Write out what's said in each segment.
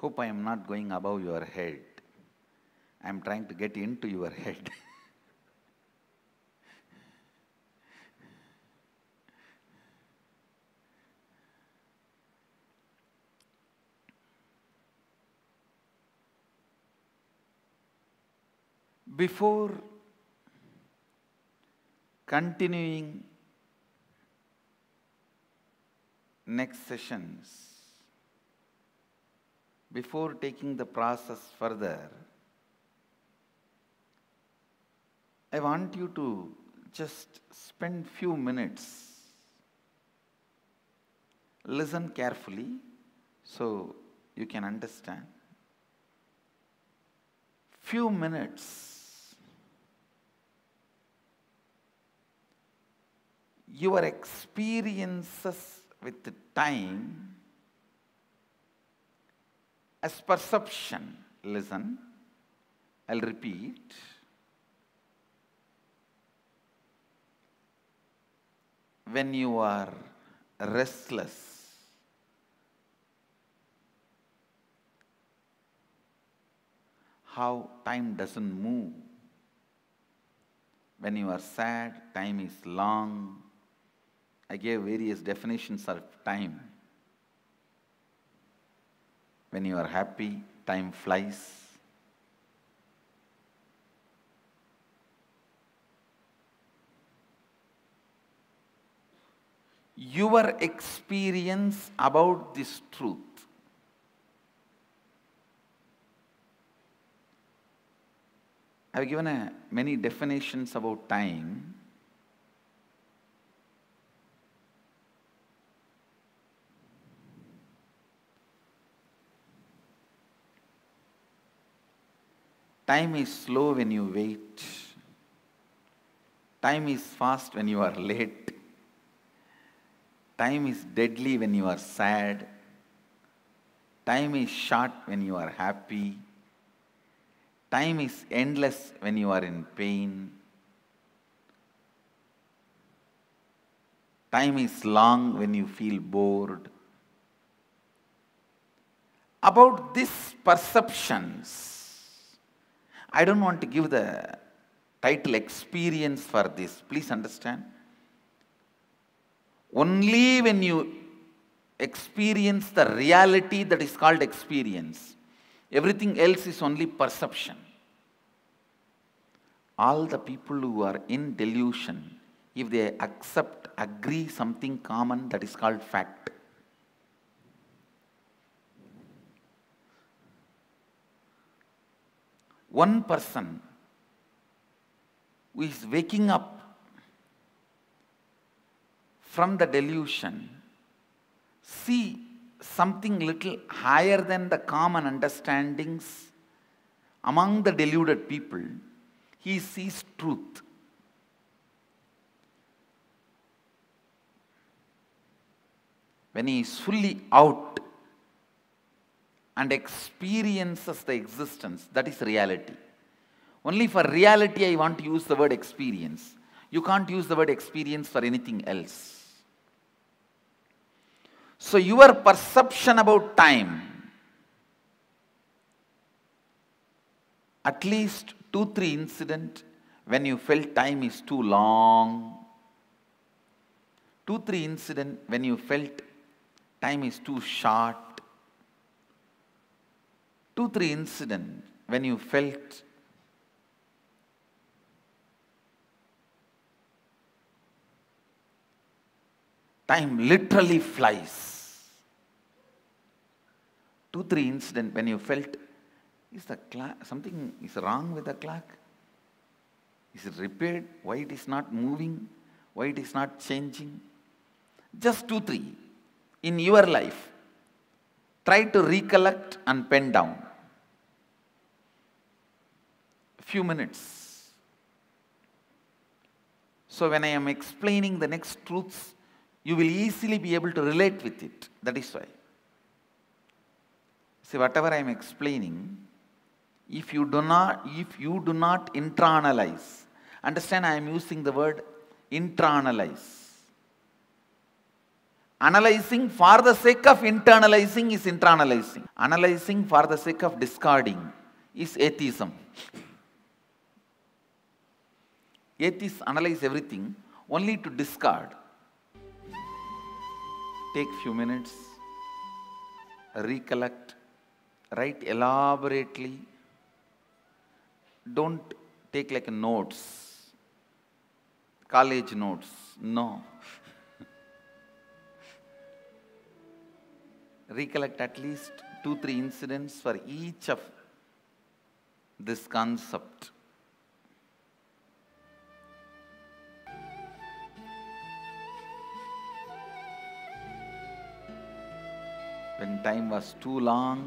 Hope I am not going above your head. I am trying to get into your head. Before continuing next sessions, before taking the process further, I want you to just spend few minutes listen carefully so you can understand few minutes your experiences with time as perception. Listen, I'll repeat. When you are restless, how time doesn't move. When you are sad, time is long. I gave various definitions of time. When you are happy, time flies. Your experience about this truth I have given a, many definitions about time. Time is slow when you wait. Time is fast when you are late. Time is deadly when you are sad. Time is short when you are happy. Time is endless when you are in pain. Time is long when you feel bored. About these perceptions, I don't want to give the title experience for this. Please understand. Only when you experience the reality that is called experience, everything else is only perception. All the people who are in delusion, if they accept, agree something common that is called fact, one person who is waking up from the delusion, see something little higher than the common understandings among the deluded people, he sees truth. When he is fully out and experiences the existence. That is reality. Only for reality I want to use the word experience. You can't use the word experience for anything else. So your perception about time, at least two, three incident when you felt time is too long, two, three incident when you felt time is too short, two, three incident when you felt time literally flies. Two, three incident when you felt is the clock, something is wrong with the clock? Is it repaired? Why it is not moving? Why it is not changing? Just two, three in your life. Try to recollect and pen down few minutes. So, when I am explaining the next truths, you will easily be able to relate with it. That is why. See, whatever I am explaining, if you do not, if you do not intranalyze, understand I am using the word intranalyze. Analyzing for the sake of internalizing is internalizing. Analyzing for the sake of discarding is atheism. Atheists analyze everything only to discard. Take few minutes, recollect, write elaborately. Don't take like notes, college notes. No. recollect at least two, three incidents for each of this concept. when time was too long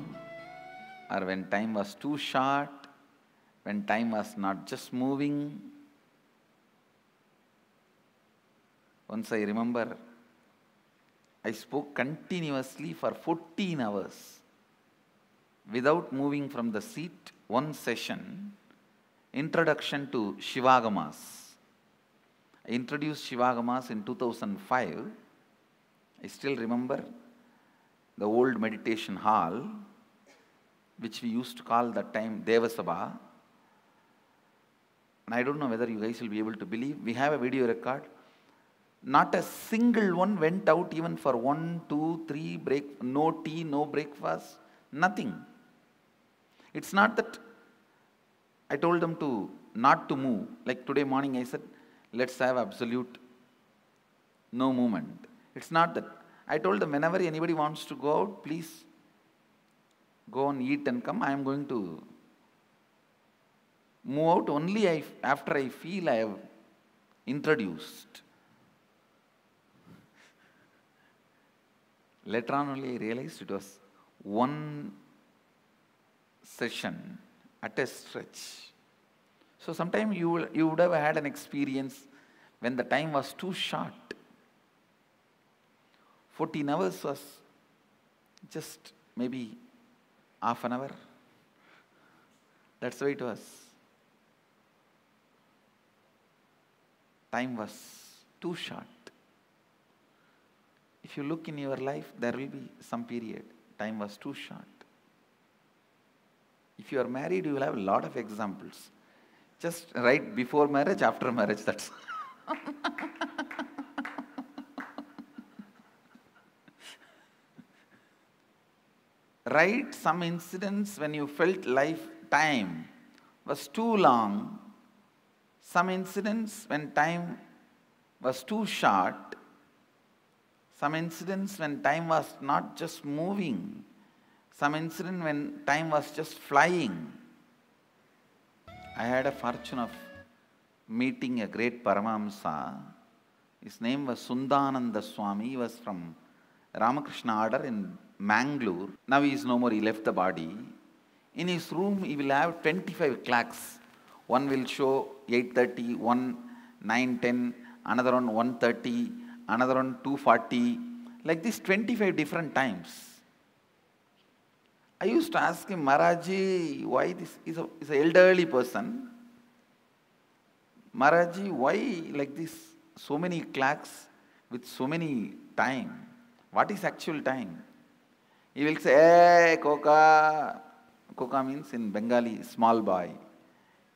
or when time was too short, when time was not just moving. Once I remember, I spoke continuously for 14 hours without moving from the seat, one session, introduction to Shivagamas. I introduced Shivagamas in 2005. I still remember the old meditation hall, which we used to call that time Devasabha. And I don't know whether you guys will be able to believe, we have a video record. Not a single one went out even for one, two, three break, no tea, no breakfast, nothing. It's not that I told them to not to move. Like today morning I said, let's have absolute no movement. It's not that I told them, whenever anybody wants to go out, please go and eat and come. I am going to move out only after I feel I have introduced. Later on only I realized it was one session at a stretch. So sometimes you, you would have had an experience when the time was too short. 14 hours was just maybe half an hour. That's the way it was. Time was too short. If you look in your life, there will be some period. Time was too short. If you are married, you will have a lot of examples. Just right before marriage, after marriage, that's. Write some incidents when you felt life time was too long, some incidents when time was too short, some incidents when time was not just moving, some incident when time was just flying. I had a fortune of meeting a great Paramahamsa. His name was Sundananda Swami. He was from Ramakrishna order in Mangalore. Now he is no more, he left the body. In his room, he will have 25 clocks. One will show 8.30, one 9.10, another one 1.30, another one 2.40. Like this 25 different times. I used to ask him, Maharaji, why this is a, is an elderly person. Maharaji, why like this so many clocks with so many time? What is actual time? He will say, hey, eh, Koka. Koka means in Bengali, small boy.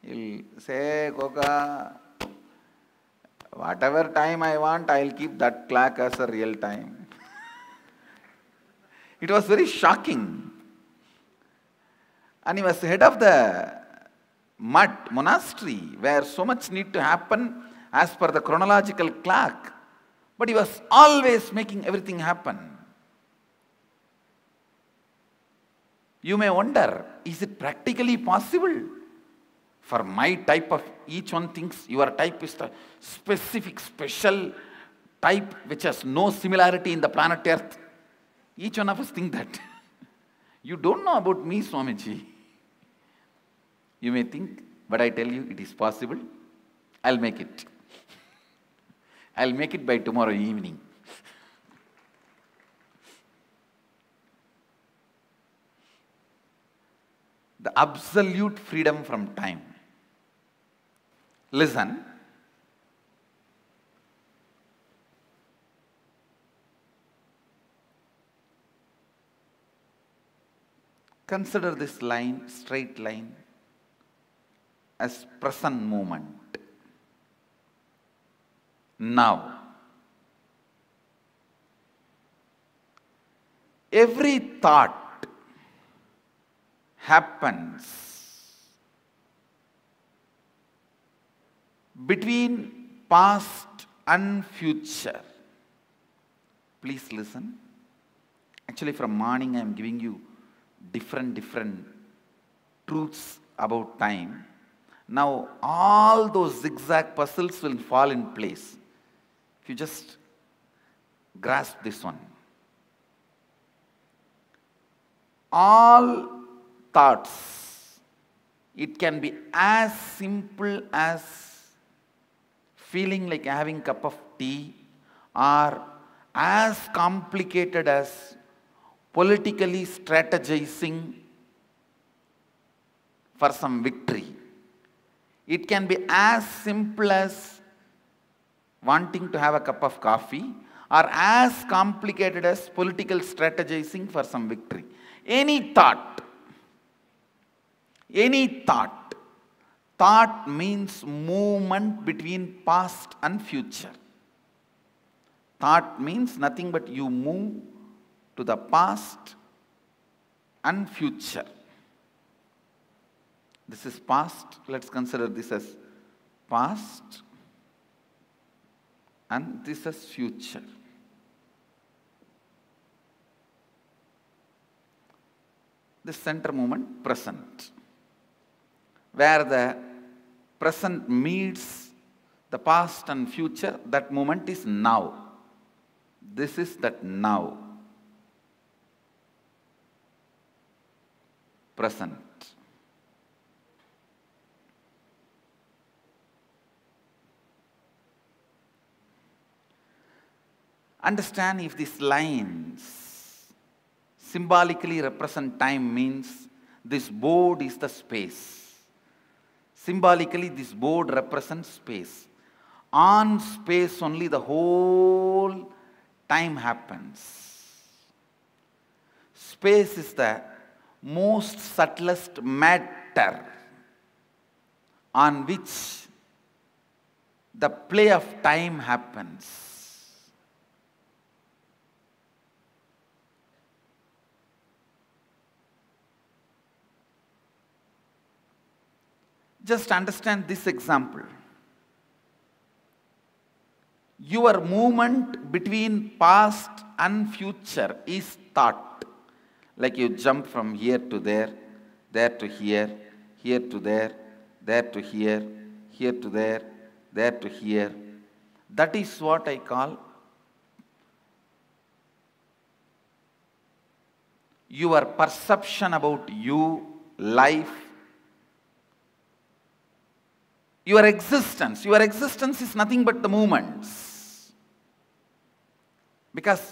He'll say, Koka, eh, whatever time I want, I'll keep that clock as a real time. it was very shocking. And he was head of the mud monastery, where so much need to happen as per the chronological clock. But he was always making everything happen. You may wonder, is it practically possible? For my type of, each one thinks your type is the specific, special type which has no similarity in the planet Earth. Each one of us think that. you don't know about me, Swamiji. You may think, but I tell you it is possible. I'll make it. I'll make it by tomorrow evening. the absolute freedom from time. Listen. Consider this line, straight line, as present moment. Now. Every thought happens between past and future. Please listen. Actually, from morning I am giving you different, different truths about time. Now, all those zigzag puzzles will fall in place. If you just grasp this one. All thoughts. It can be as simple as feeling like having a cup of tea or as complicated as politically strategizing for some victory. It can be as simple as wanting to have a cup of coffee or as complicated as political strategizing for some victory. Any thought any thought. Thought means movement between past and future. Thought means nothing but you move to the past and future. This is past. Let's consider this as past and this as future. This center movement present where the present meets the past and future, that moment is now. This is that now. Present. Understand if these lines symbolically represent time means this board is the space. Symbolically, this board represents space. On space only, the whole time happens. Space is the most subtlest matter on which the play of time happens. Just understand this example. Your movement between past and future is thought. Like you jump from here to there, there to here, here to there, there to here, here to there, there to here. That is what I call your perception about you, life, your existence. Your existence is nothing but the moments. Because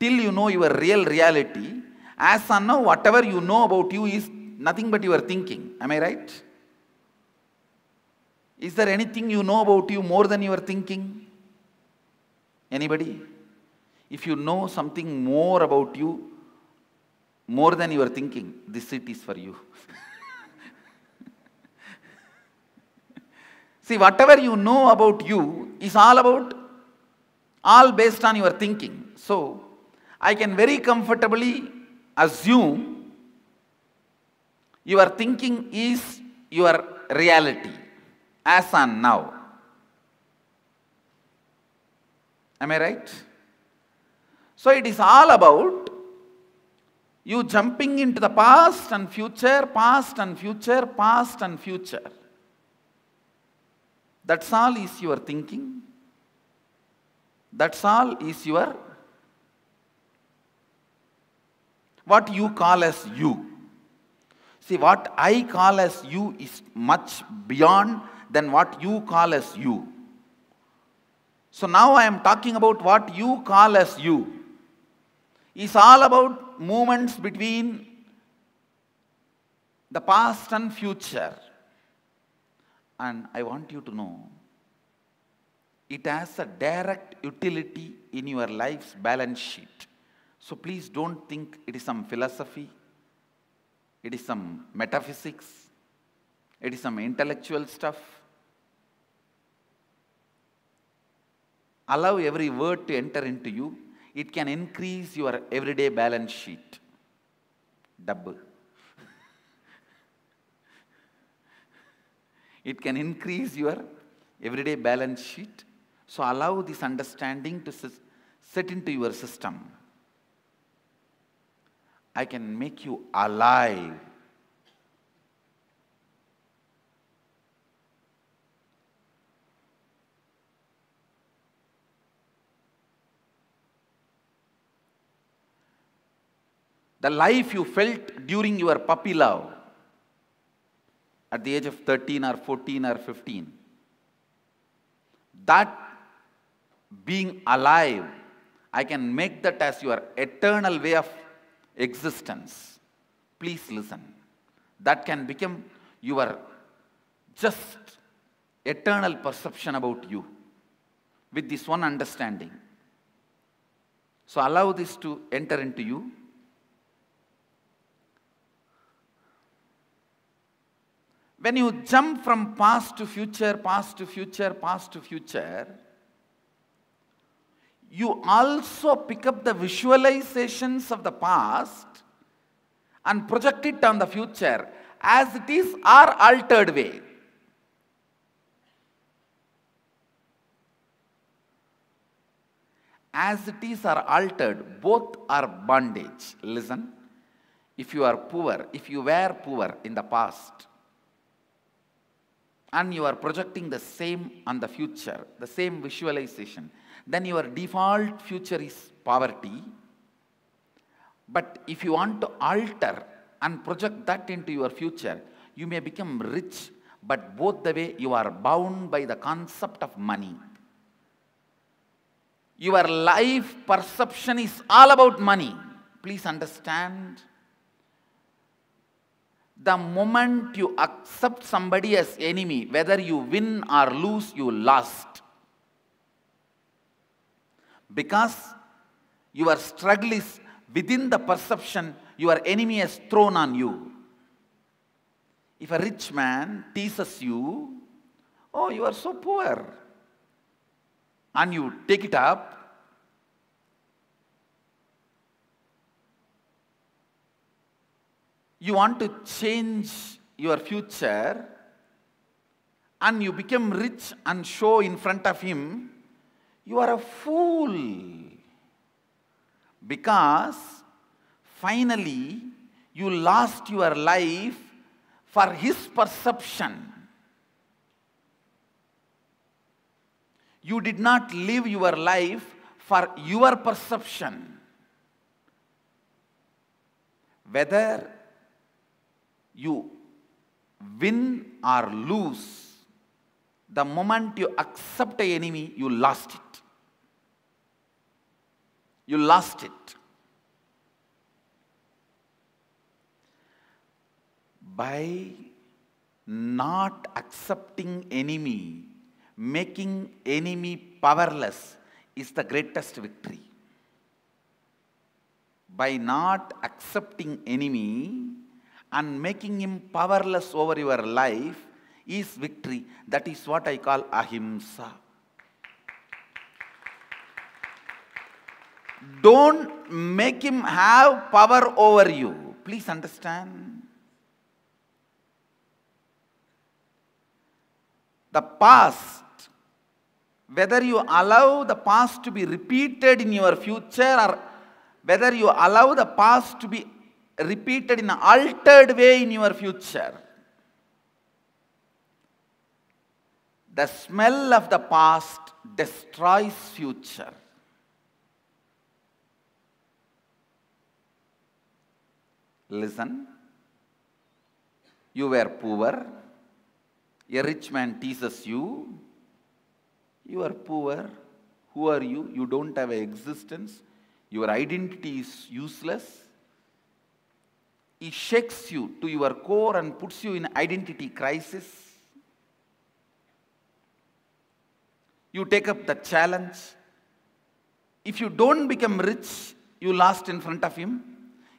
till you know your real reality, as on now, whatever you know about you is nothing but your thinking. Am I right? Is there anything you know about you more than your thinking? Anybody? If you know something more about you, more than your thinking, this seat is for you. See, whatever you know about you is all about, all based on your thinking. So, I can very comfortably assume your thinking is your reality as on now. Am I right? So it is all about you jumping into the past and future, past and future, past and future. That's all is your thinking. That's all is your what you call as you. See, what I call as you is much beyond than what you call as you. So now I am talking about what you call as you. Is all about movements between the past and future. And I want you to know, it has a direct utility in your life's balance sheet. So please don't think it is some philosophy, it is some metaphysics, it is some intellectual stuff. Allow every word to enter into you. It can increase your everyday balance sheet. Double. It can increase your everyday balance sheet. So allow this understanding to set into your system. I can make you alive. The life you felt during your puppy love at the age of 13 or 14 or 15. That being alive, I can make that as your eternal way of existence. Please listen. That can become your just eternal perception about you with this one understanding. So allow this to enter into you. When you jump from past to future, past to future, past to future, you also pick up the visualizations of the past and project it on the future as it is our altered way. As it is our altered, both are bondage. Listen, if you are poor, if you were poor in the past, and you are projecting the same on the future, the same visualization, then your default future is poverty. But if you want to alter and project that into your future, you may become rich, but both the way you are bound by the concept of money. Your life perception is all about money. Please understand the moment you accept somebody as enemy, whether you win or lose, you lost. Because your struggle is within the perception your enemy has thrown on you. If a rich man teases you, oh, you are so poor, and you take it up, you want to change your future and you become rich and show in front of him, you are a fool. Because finally you lost your life for his perception. You did not live your life for your perception. Whether you win or lose, the moment you accept an enemy, you lost it. You lost it. By not accepting enemy, making enemy powerless is the greatest victory. By not accepting enemy, and making him powerless over your life is victory. That is what I call ahimsa. Don't make him have power over you. Please understand. The past, whether you allow the past to be repeated in your future or whether you allow the past to be repeated in an altered way in your future. The smell of the past destroys future. Listen, you were poor, a rich man teases you, you are poor, who are you? You don't have an existence, your identity is useless. He shakes you to your core and puts you in identity crisis. You take up the challenge. If you don't become rich, you last in front of him.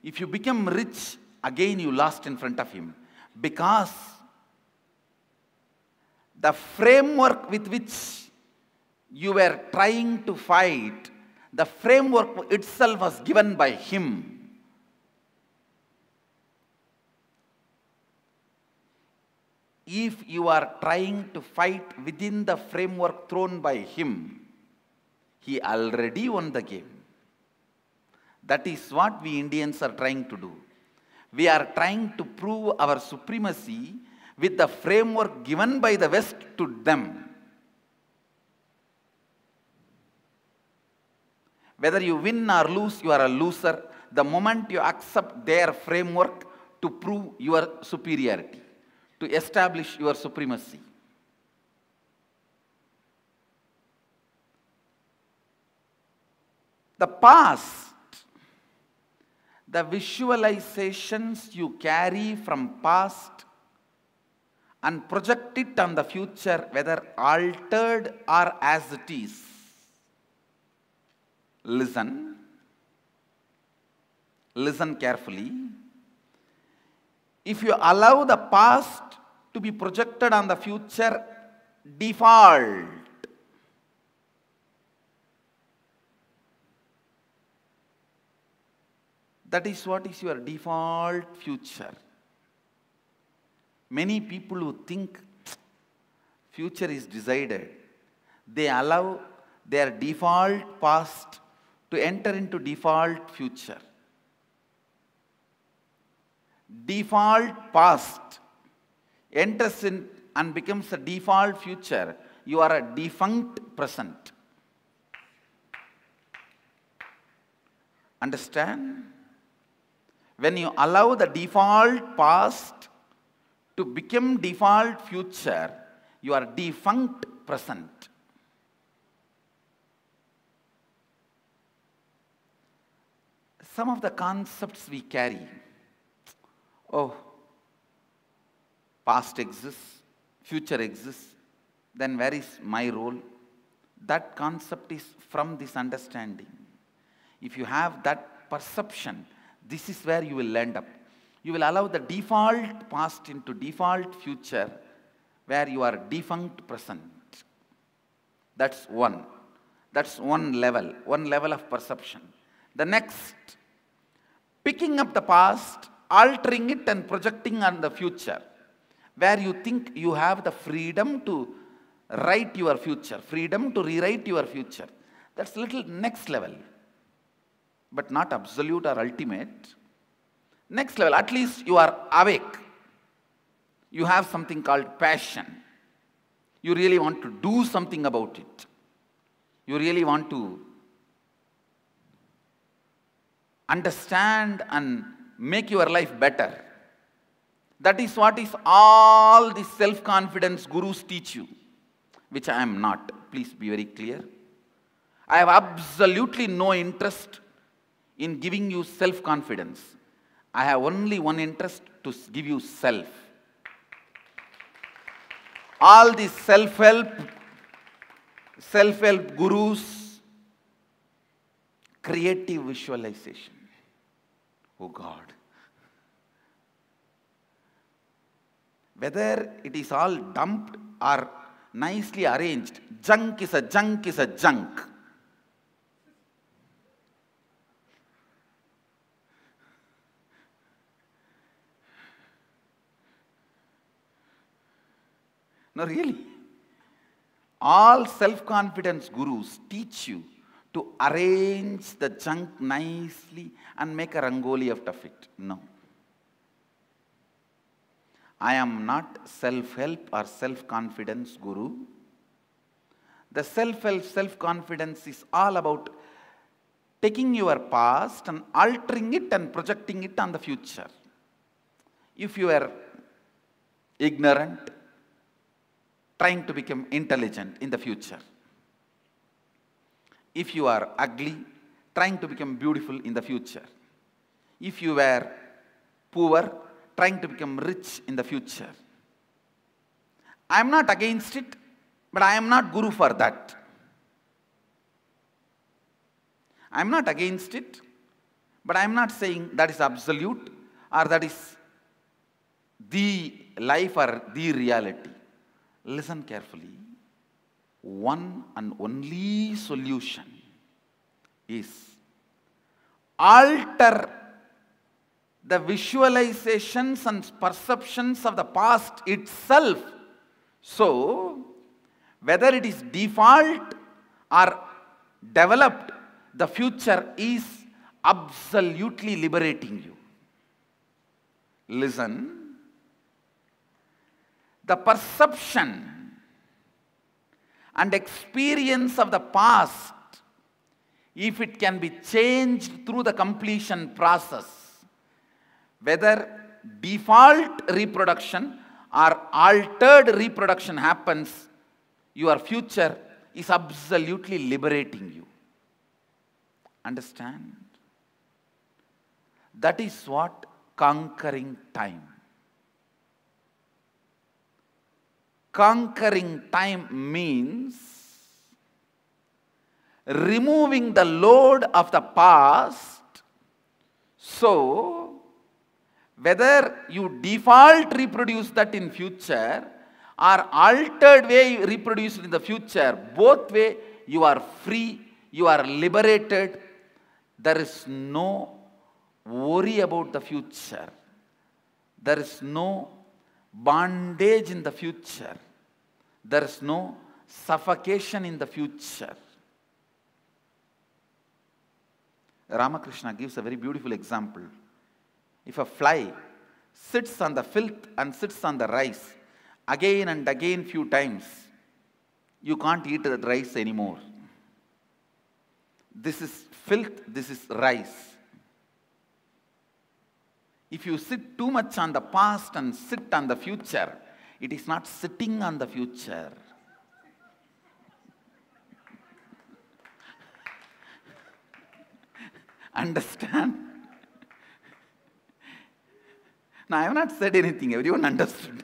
If you become rich, again you last in front of him. Because the framework with which you were trying to fight, the framework itself was given by him. if you are trying to fight within the framework thrown by him, he already won the game. That is what we Indians are trying to do. We are trying to prove our supremacy with the framework given by the West to them. Whether you win or lose, you are a loser the moment you accept their framework to prove your superiority to establish your supremacy. The past, the visualizations you carry from past and project it on the future, whether altered or as it is. Listen. Listen carefully. If you allow the past to be projected on the future, default. That is what is your default future. Many people who think future is decided, they allow their default past to enter into default future default past enters in and becomes a default future, you are a defunct present. Understand? When you allow the default past to become default future, you are defunct present. Some of the concepts we carry oh, past exists, future exists, then where is my role? That concept is from this understanding. If you have that perception, this is where you will end up. You will allow the default past into default future where you are defunct present. That's one. That's one level, one level of perception. The next, picking up the past altering it and projecting on the future, where you think you have the freedom to write your future, freedom to rewrite your future. That's a little next level, but not absolute or ultimate. Next level, at least you are awake. You have something called passion. You really want to do something about it. You really want to understand and make your life better. That is what is all the self-confidence gurus teach you, which I am not. Please be very clear. I have absolutely no interest in giving you self-confidence. I have only one interest to give you self. All these self-help, self-help gurus, creative visualization. O oh God. Whether it is all dumped or nicely arranged, junk is a junk is a junk. No, really. All self confidence gurus teach you to arrange the junk nicely and make a rangoli out of it. No. I am not self-help or self-confidence guru. The self-help, self-confidence is all about taking your past and altering it and projecting it on the future. If you are ignorant, trying to become intelligent in the future if you are ugly, trying to become beautiful in the future. If you were poor, trying to become rich in the future. I am not against it, but I am not guru for that. I am not against it, but I am not saying that is absolute or that is the life or the reality. Listen carefully one and only solution is alter the visualizations and perceptions of the past itself. So, whether it is default or developed, the future is absolutely liberating you. Listen, the perception and experience of the past, if it can be changed through the completion process, whether default reproduction or altered reproduction happens, your future is absolutely liberating you. Understand? That is what conquering time. Conquering time means removing the load of the past. So, whether you default reproduce that in future or altered way reproduce in the future, both way you are free, you are liberated. There is no worry about the future. There is no bondage in the future. There is no suffocation in the future. Ramakrishna gives a very beautiful example. If a fly sits on the filth and sits on the rice again and again few times, you can't eat the rice anymore. This is filth, this is rice. If you sit too much on the past and sit on the future, it is not sitting on the future. Understand? Now, I have not said anything, everyone understood.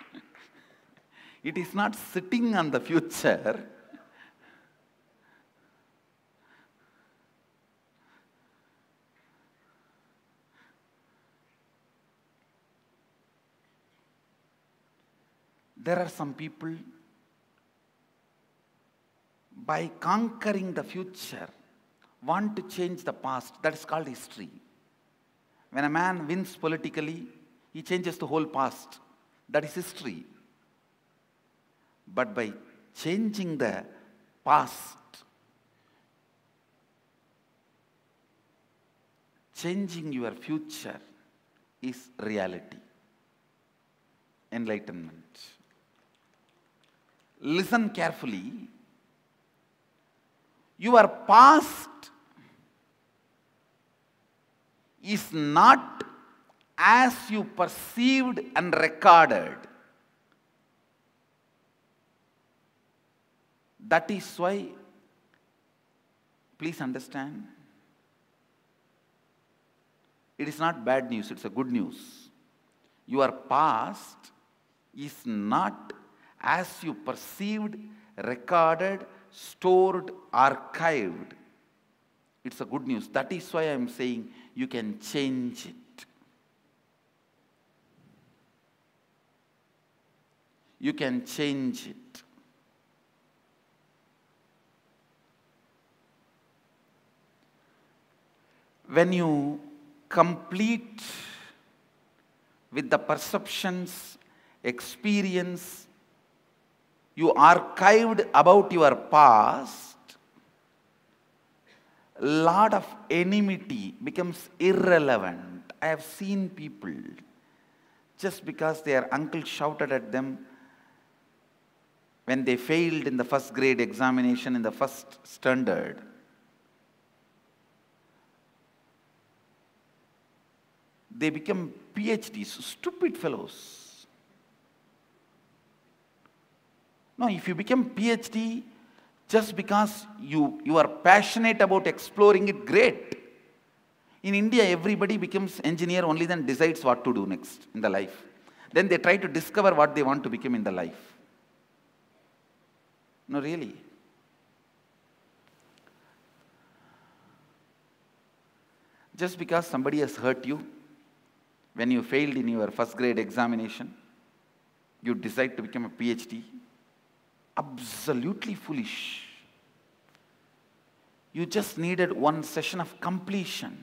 it is not sitting on the future, There are some people, by conquering the future, want to change the past. That is called history. When a man wins politically, he changes the whole past. That is history. But by changing the past, changing your future is reality, enlightenment. Listen carefully. Your past is not as you perceived and recorded. That is why, please understand, it is not bad news, it's a good news. Your past is not as you perceived, recorded, stored, archived. It's a good news. That is why I'm saying you can change it. You can change it. When you complete with the perceptions, experience, you archived about your past, lot of enmity becomes irrelevant. I have seen people just because their uncle shouted at them when they failed in the first grade examination in the first standard. They become PhDs, stupid fellows. No, if you become PhD just because you, you are passionate about exploring it, great. In India, everybody becomes engineer only then decides what to do next in the life. Then they try to discover what they want to become in the life. No, really. Just because somebody has hurt you, when you failed in your first grade examination, you decide to become a PhD, absolutely foolish. You just needed one session of completion.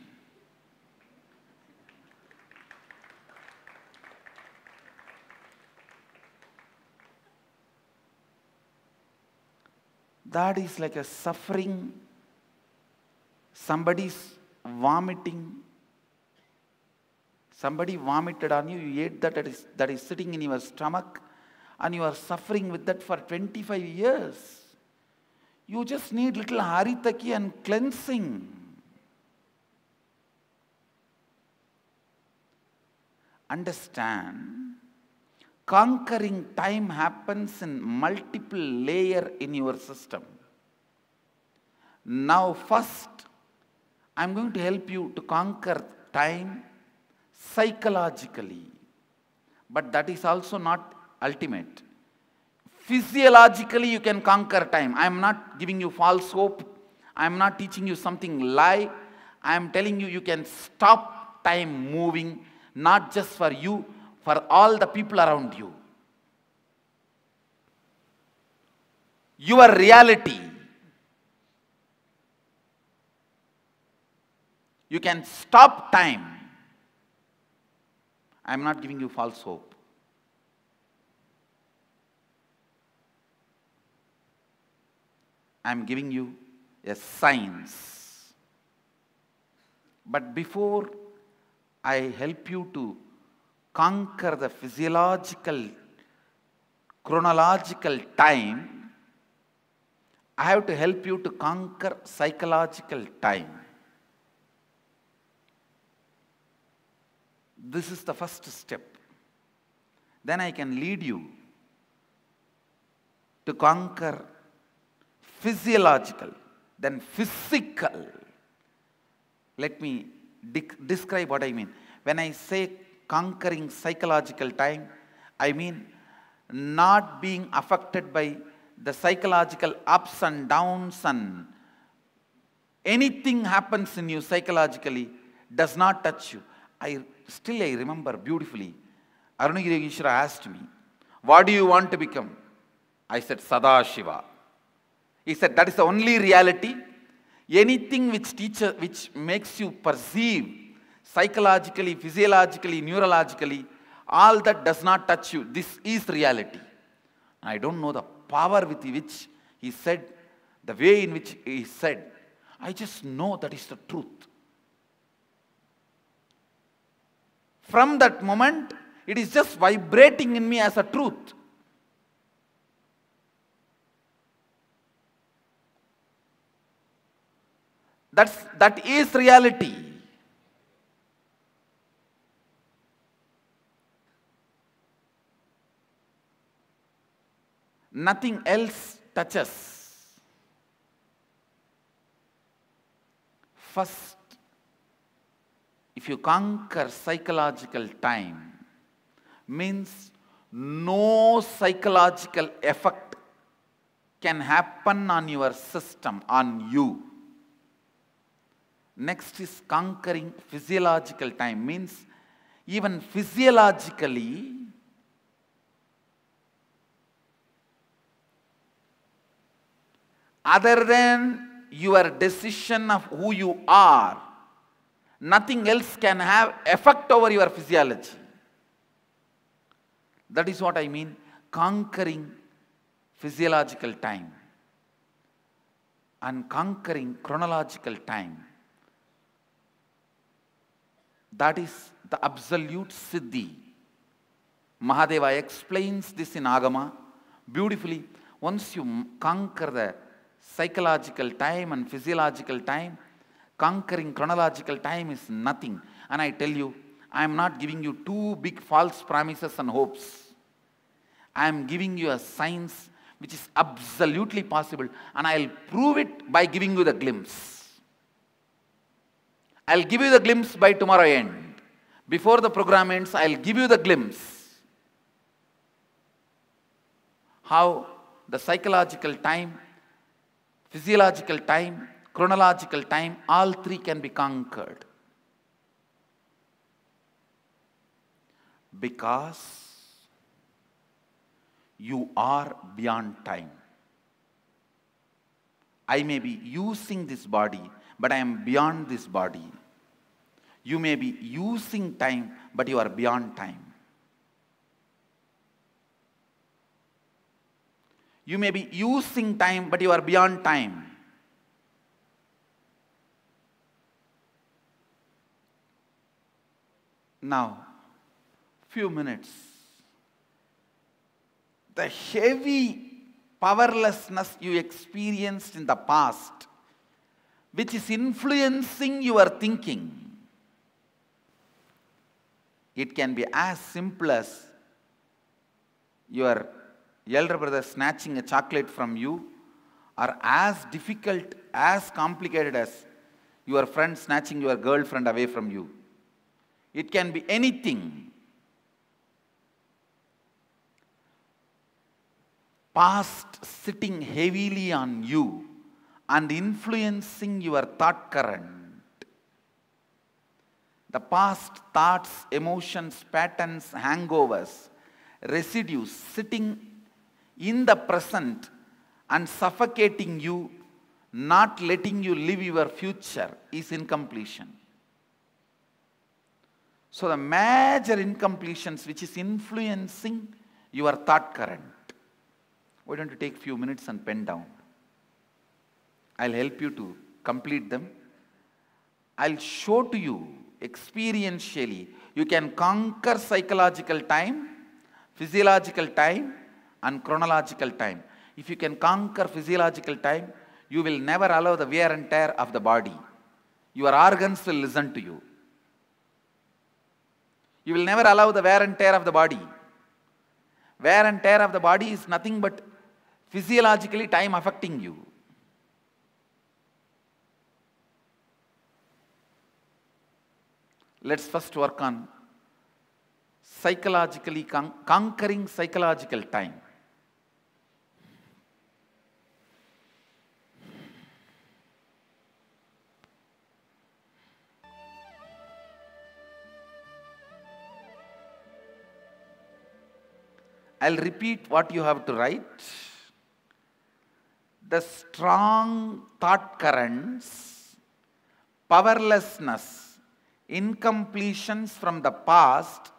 That is like a suffering, somebody's vomiting. Somebody vomited on you, you ate that that is, that is sitting in your stomach and you are suffering with that for 25 years. You just need little haritaki and cleansing. Understand, conquering time happens in multiple layer in your system. Now first, I'm going to help you to conquer time psychologically. But that is also not ultimate. Physiologically, you can conquer time. I am not giving you false hope. I am not teaching you something lie. I am telling you, you can stop time moving, not just for you, for all the people around you. Your reality. You can stop time. I am not giving you false hope. I'm giving you a science. But before I help you to conquer the physiological, chronological time, I have to help you to conquer psychological time. This is the first step. Then I can lead you to conquer physiological, then physical. Let me de- describe what I mean. When I say conquering psychological time, I mean not being affected by the psychological ups and downs and anything happens in you psychologically does not touch you. I still I remember beautifully. Arunagiri Ishra asked me, What do you want to become? I said, Sadashiva. He said that is the only reality. Anything which, teacher, which makes you perceive psychologically, physiologically, neurologically, all that does not touch you. This is reality. I don't know the power with which he said, the way in which he said. I just know that is the truth. From that moment, it is just vibrating in me as a truth. That's, that is reality. Nothing else touches. First, if you conquer psychological time, means no psychological effect can happen on your system, on you. Next is conquering physiological time means even physiologically other than your decision of who you are, nothing else can have effect over your physiology. That is what I mean conquering physiological time and conquering chronological time. That is the absolute Siddhi. Mahadeva explains this in Agama beautifully. Once you conquer the psychological time and physiological time, conquering chronological time is nothing. And I tell you, I am not giving you two big false promises and hopes. I am giving you a science which is absolutely possible and I'll prove it by giving you the glimpse. I'll give you the glimpse by tomorrow end. Before the program ends, I'll give you the glimpse. How the psychological time, physiological time, chronological time, all three can be conquered. Because you are beyond time. I may be using this body but I am beyond this body. You may be using time, but you are beyond time. You may be using time, but you are beyond time. Now, few minutes. The heavy powerlessness you experienced in the past which is influencing your thinking. It can be as simple as your elder brother snatching a chocolate from you or as difficult, as complicated as your friend snatching your girlfriend away from you. It can be anything. Past sitting heavily on you and influencing your thought current. The past thoughts, emotions, patterns, hangovers, residues sitting in the present and suffocating you, not letting you live your future is incompletion. So the major incompletions which is influencing your thought current. Why don't you take few minutes and pen down. I'll help you to complete them. I'll show to you experientially. You can conquer psychological time, physiological time, and chronological time. If you can conquer physiological time, you will never allow the wear and tear of the body. Your organs will listen to you. You will never allow the wear and tear of the body. Wear and tear of the body is nothing but physiologically time affecting you. let's first work on psychologically con conquering psychological time. I'll repeat what you have to write. The strong thought currents, powerlessness, incompletions from the past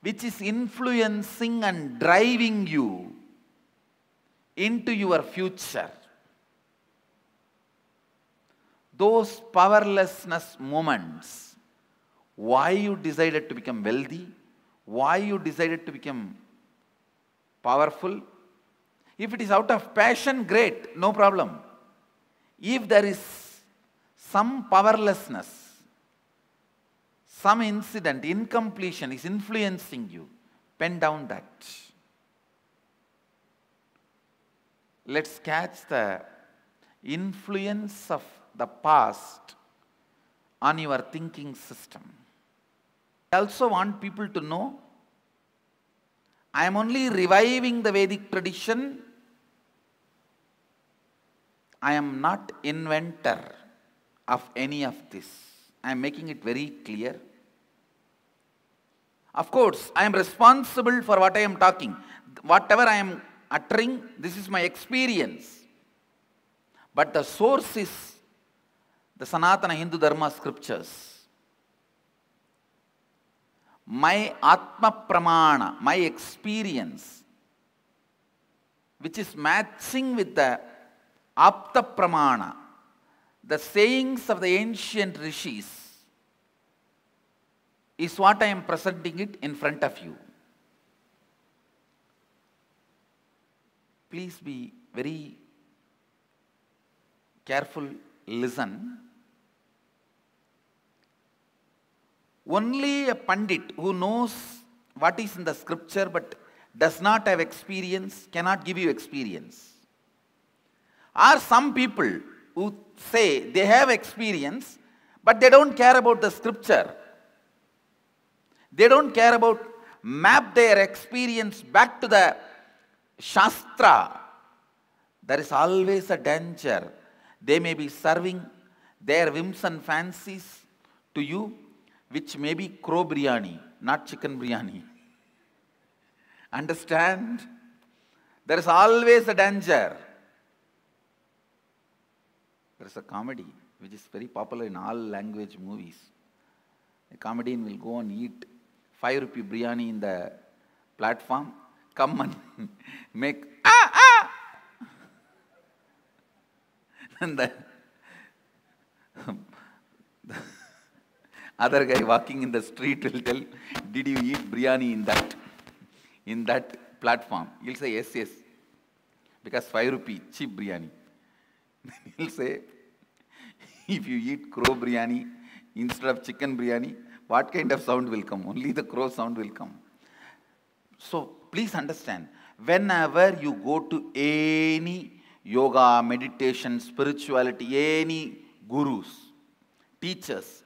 which is influencing and driving you into your future. Those powerlessness moments, why you decided to become wealthy, why you decided to become powerful. If it is out of passion, great, no problem. If there is some powerlessness, some incident, incompletion is influencing you, pen down that. Let's catch the influence of the past on your thinking system. I also want people to know I am only reviving the Vedic tradition. I am not inventor of any of this. I am making it very clear. Of course, I am responsible for what I am talking. Whatever I am uttering, this is my experience. But the source is the Sanatana Hindu Dharma scriptures. My Atma Pramana, my experience, which is matching with the Apta Pramana, the sayings of the ancient rishis, is what I am presenting it in front of you. Please be very careful, listen. Only a Pandit who knows what is in the scripture but does not have experience cannot give you experience. Are some people who say they have experience but they don't care about the scripture they don't care about map their experience back to the Shastra. There is always a danger. They may be serving their whims and fancies to you, which may be crow biryani, not chicken biryani. Understand? There is always a danger. There is a comedy which is very popular in all language movies. A comedian will go and eat five rupee biryani இந்த platform come and make இந்த other guy walking in the street will tell did you eat biryani in that in that platform இல் say yes yes because five rupee cheap biryani இல் say if you eat crow biryani instead of chicken biryani, what kind of sound will come? Only the crow sound will come. So please understand, whenever you go to any yoga, meditation, spirituality, any gurus, teachers,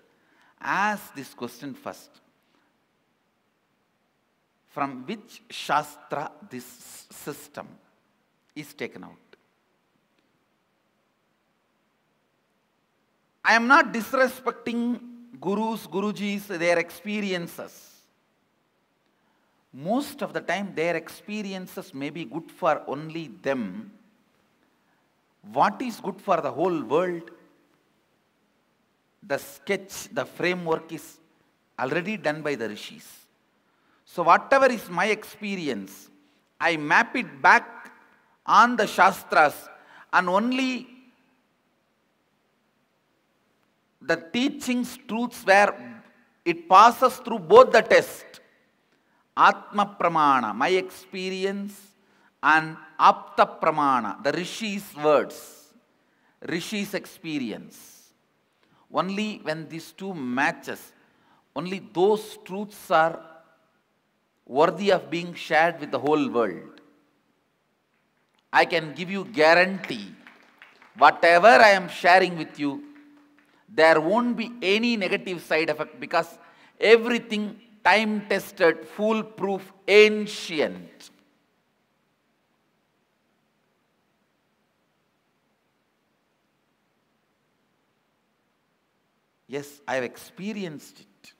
ask this question first. From which Shastra this system is taken out? I am not disrespecting gurus, gurujis, their experiences. Most of the time their experiences may be good for only them. What is good for the whole world? The sketch, the framework is already done by the rishis. So whatever is my experience, I map it back on the Shastras and only the teachings, truths where it passes through both the test. Atma Pramana, my experience, and Apta Pramana, the Rishi's words, Rishi's experience. Only when these two matches, only those truths are worthy of being shared with the whole world. I can give you guarantee, whatever I am sharing with you, there won't be any negative side effect because everything time tested, foolproof, ancient. Yes, I have experienced it.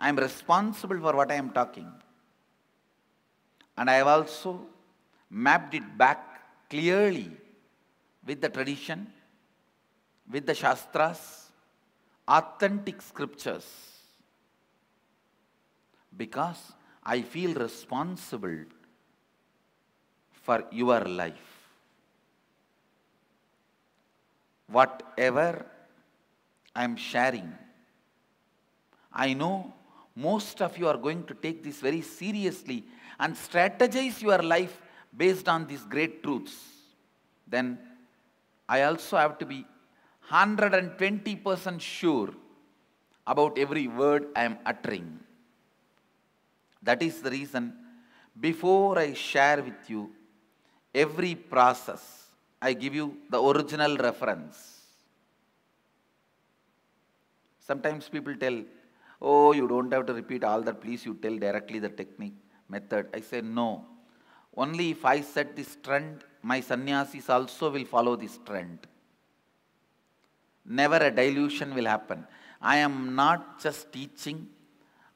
I am responsible for what I am talking. And I have also mapped it back clearly with the tradition with the Shastras, authentic scriptures, because I feel responsible for your life. Whatever I am sharing, I know most of you are going to take this very seriously and strategize your life based on these great truths. Then I also have to be 120% sure about every word I am uttering. That is the reason before I share with you every process, I give you the original reference. Sometimes people tell, oh, you don't have to repeat all that, please you tell directly the technique, method. I say, no. Only if I set this trend, my sannyasis also will follow this trend. Never a dilution will happen. I am not just teaching,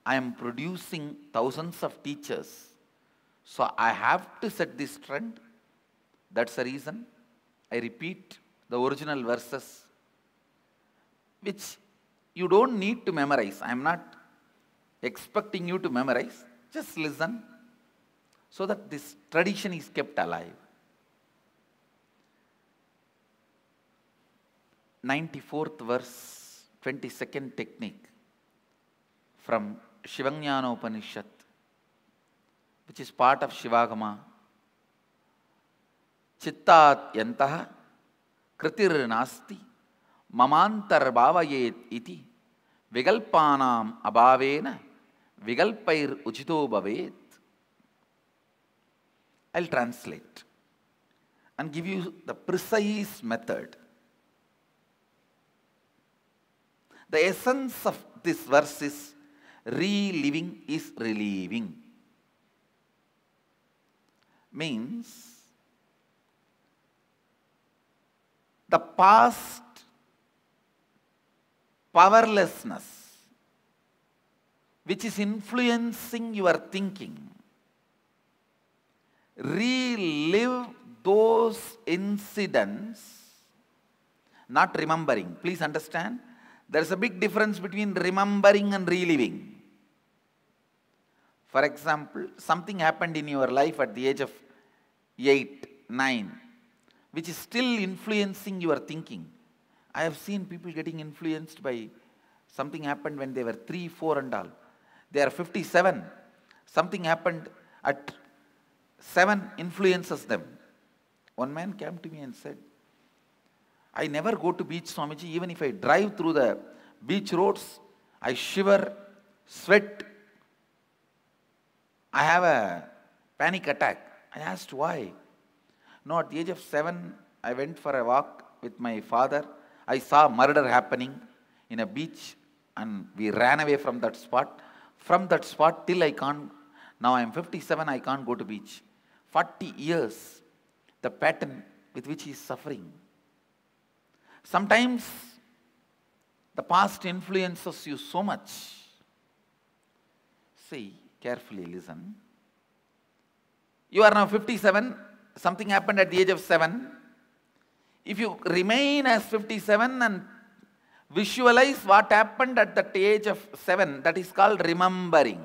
I am producing thousands of teachers. So I have to set this trend. That's the reason I repeat the original verses, which you don't need to memorize. I'm not expecting you to memorize. Just listen so that this tradition is kept alive. 94th verse, 22nd technique from Shivanyana Upanishad, which is part of Shivagama. Chittat yantaha kritir nasti mamantar bhavayet iti vigalpanam abhavena vigalpair ujito bhavet. I'll translate and give you the precise method The essence of this verse is reliving is relieving. Means the past powerlessness which is influencing your thinking. Relive those incidents, not remembering. Please understand there's a big difference between remembering and reliving. For example, something happened in your life at the age of 8, 9, which is still influencing your thinking. I have seen people getting influenced by something happened when they were 3, 4 and all. They are 57. Something happened at 7 influences them. One man came to me and said, I never go to beach, Swamiji. Even if I drive through the beach roads, I shiver, sweat. I have a panic attack. I asked why. No, at the age of seven, I went for a walk with my father. I saw murder happening in a beach and we ran away from that spot. From that spot till I can't, now I am 57, I can't go to beach. 40 years, the pattern with which he is suffering. Sometimes the past influences you so much. See, carefully listen. You are now 57, something happened at the age of 7. If you remain as 57 and visualize what happened at that age of 7, that is called remembering.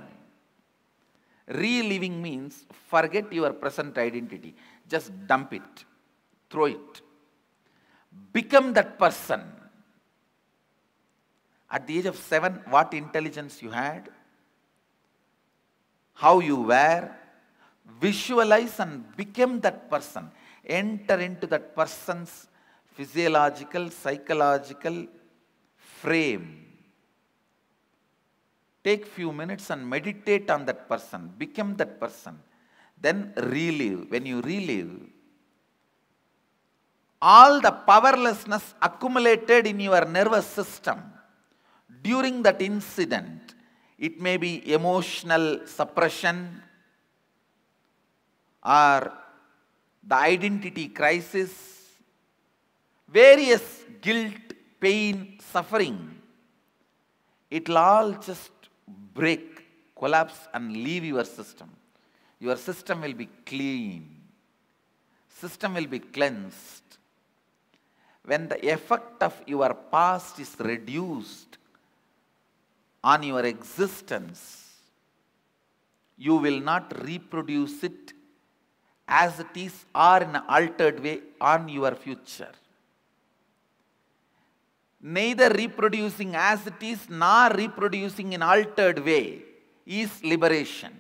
Reliving means forget your present identity, just dump it, throw it. Become that person. At the age of seven, what intelligence you had, how you were, visualize and become that person. Enter into that person's physiological, psychological frame. Take few minutes and meditate on that person. Become that person. Then relive. When you relive, all the powerlessness accumulated in your nervous system during that incident. It may be emotional suppression or the identity crisis, various guilt, pain, suffering. It'll all just break, collapse, and leave your system. Your system will be clean. System will be cleansed when the effect of your past is reduced on your existence, you will not reproduce it as it is or in an altered way on your future. Neither reproducing as it is nor reproducing in altered way is liberation.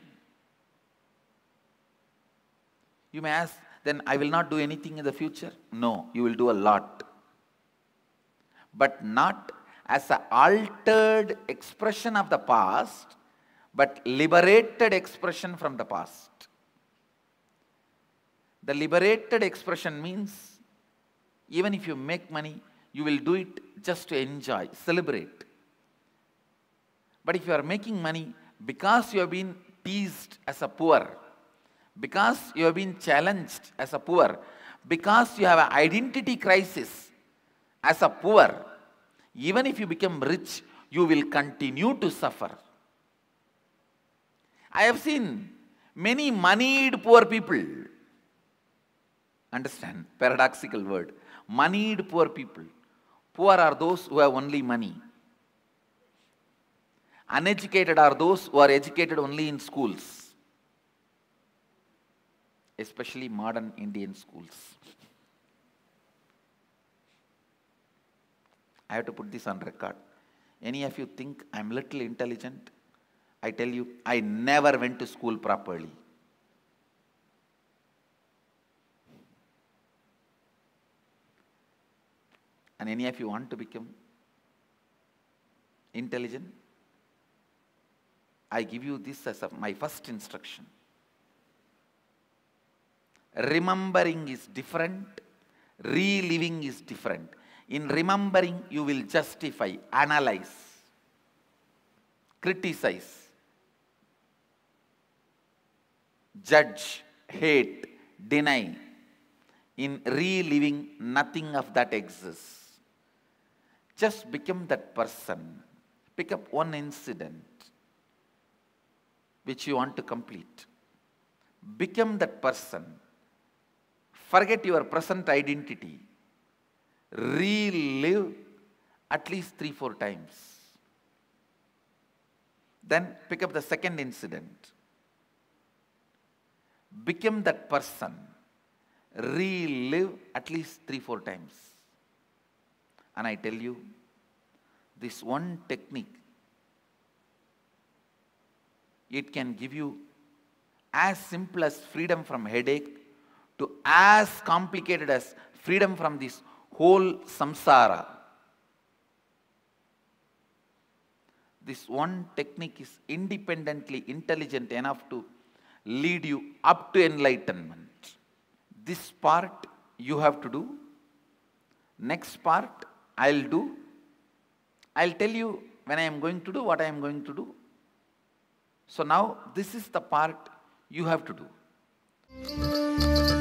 You may ask, then I will not do anything in the future? No, you will do a lot but not as an altered expression of the past, but liberated expression from the past. The liberated expression means even if you make money, you will do it just to enjoy, celebrate. But if you are making money because you have been teased as a poor, because you have been challenged as a poor, because you have an identity crisis, as a poor, even if you become rich, you will continue to suffer. I have seen many moneyed poor people. Understand, paradoxical word. Moneyed poor people. Poor are those who have only money. Uneducated are those who are educated only in schools, especially modern Indian schools. I have to put this on record. Any of you think I'm little intelligent? I tell you, I never went to school properly. And any of you want to become intelligent? I give you this as my first instruction. Remembering is different, reliving is different. In remembering, you will justify, analyze, criticize, judge, hate, deny. In reliving, nothing of that exists. Just become that person. Pick up one incident which you want to complete. Become that person. Forget your present identity relive at least three, four times. Then pick up the second incident. Become that person. Relive at least three, four times. And I tell you, this one technique, it can give you as simple as freedom from headache to as complicated as freedom from these whole samsara. This one technique is independently intelligent enough to lead you up to enlightenment. This part you have to do. Next part I'll do. I'll tell you when I am going to do what I am going to do. So now this is the part you have to do.